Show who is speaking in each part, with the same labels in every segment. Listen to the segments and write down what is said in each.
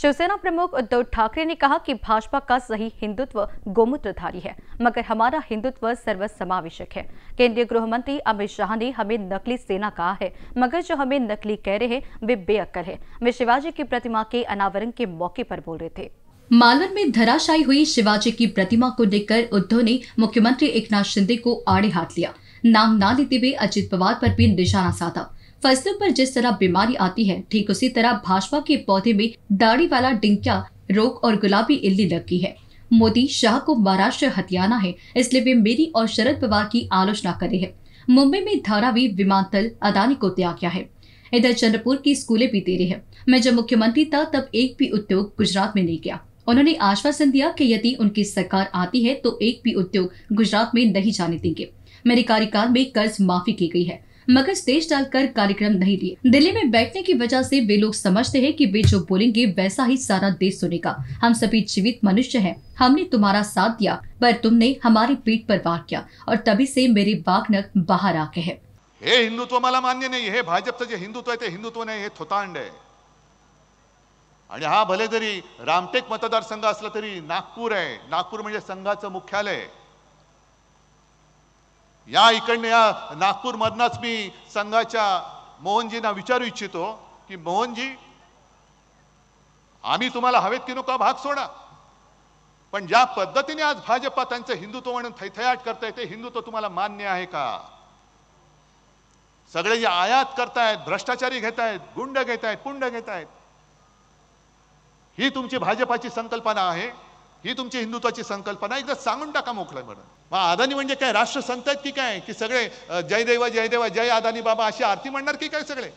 Speaker 1: शिवसेना प्रमुख उद्धव ठाकरे ने कहा कि भाजपा का सही हिंदुत्व गोमूत्रधारी है मगर हमारा हिंदुत्व सर्वसमावेशक है केंद्रीय गृह मंत्री अमित शाह ने हमें नकली सेना कहा है मगर जो हमें नकली कह रहे हैं वे बेअक्ल है वे शिवाजी की प्रतिमा के अनावरण के मौके पर बोल रहे थे मालवन में धराशायी हुई शिवाजी की प्रतिमा को लेकर उद्धव ने मुख्यमंत्री एक शिंदे को आड़े हाथ लिया नाम ना लेते हुए अजित पवार पर भी निशाना साधा फसलों पर जिस तरह बीमारी आती है ठीक उसी तरह भाजपा के पौधे में दाढ़ी वाला डिंकिया रोग और गुलाबी इल्ली लगी है मोदी शाह को महाराष्ट्र हथियाना है इसलिए वे मेरी और शरद पवार की आलोचना करे है मुंबई में धारावी विमानतल अदानी को त्याग गया है इधर चंद्रपुर की स्कूलें भी दे रही है मैं जब मुख्यमंत्री था तब एक भी उद्योग गुजरात में नहीं गया उन्होंने आश्वासन दिया कि यदि उनकी सरकार आती है तो एक भी उद्योग गुजरात में नहीं जाने देंगे मेरे कार्यकाल में कर्ज माफी की गई है मगर स्टेज डालकर कार्यक्रम नहीं दिए दिल्ली में बैठने की वजह से वे लोग समझते हैं कि वे जो बोलेंगे वैसा ही सारा देश सुनेगा हम सभी जीवित मनुष्य हैं हमने तुम्हारा साथ दिया पर तुमने हमारी पीठ पर वार किया और तभी से मेरे नग बाहर आ गए
Speaker 2: हिंदुत्व माला मान्य नहीं है भाजपा जो हिंदुत्व है हिंदुत्व नहीं है थोतांड है हा भले तरी रामटेक संघ असला तरी नागपुर है नागपुर संघाच मुख्यालय या इकडनं या नागपूरमधनंच मी संघाच्या मोहनजींना विचारू इच्छितो की मोहनजी आम्ही तुम्हाला हवेत की नका भाग सोडा पण ज्या पद्धतीने आज भाजपा त्यांचं हिंदुत्व म्हणून थैथयाट करताय ते हिंदुत्व तुम्हाला मान्य आहे का सगळे जे आयात करतायत भ्रष्टाचारी घेत आहेत गुंड घेत आहेत पुंड घेत आहेत ही तुमची भाजपाची संकल्पना आहे ही तुमची हिंदुत्वाची संकल्पना एकदा सांगून टाका मोकळ्या म्हणून मग अदानी म्हणजे काय राष्ट्र सांगतायत की काय की सगळे जय देवा जय देवा जय अदानी बाबा अशी आरती म्हणणार की काय सगळे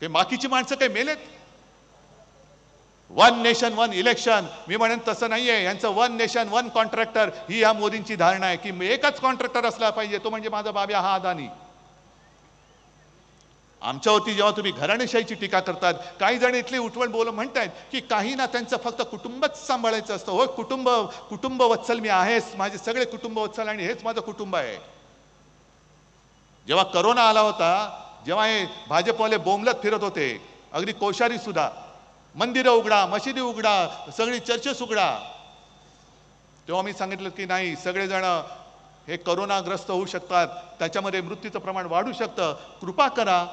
Speaker 2: ते बाकीची माणसं काय मेलेत वन नेशन वन इलेक्शन मी म्हणेन तसं नाहीये यांचं वन नेशन वन कॉन्ट्रॅक्टर ही या मोदींची धारणा आहे की एकच कॉन्ट्रॅक्टर असला पाहिजे तो म्हणजे माझा बाब्या हा अदानी आमच्यावरती जेव्हा तुम्ही घराणेशाहीची टीका करतात काही जण इथली उठवण बोल म्हणतात की काही ना त्यांचं फक्त कुटुंबच सांभाळायचं असतं हो कुटुंब कुटुंब वत्सल मी आहेच माझे सगळे कुटुंब वत्सल आणि हेच माझं कुटुंब आहे जेव्हा करोना आला होता जेव्हा हे भाजपवाले बोंबलत फिरत होते अगदी कोशारी सुद्धा मंदिरं उघडा मशिदी उघडा सगळी चर्चेस उघडा तेव्हा मी सांगितलं की नाही सगळेजण हे करोनाग्रस्त होऊ शकतात त्याच्यामध्ये मृत्यूचं प्रमाण वाढू शकतं कृपा करा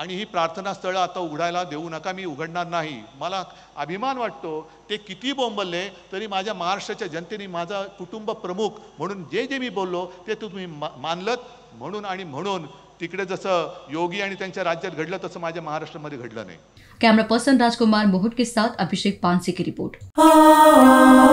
Speaker 2: आणि ही प्रार्थनास्थळं आता उघडायला देऊ नका मी उघडणार नाही मला अभिमान वाटतो ते किती बोंबलले तरी माझ्या महाराष्ट्राच्या जनतेने माझा कुटुंब प्रमुख म्हणून जे जे मी बोललो ते तुम्ही मा मानलत म्हणून आणि म्हणून तिकडे जसं योगी आणि त्यांच्या राज्यात घडलं तसं माझ्या महाराष्ट्रामध्ये घडलं नाही
Speaker 1: कॅमेरा पर्सन राजकुमार मोहटके साथ अभिषेक पानसे की रिपोर्ट
Speaker 2: ah,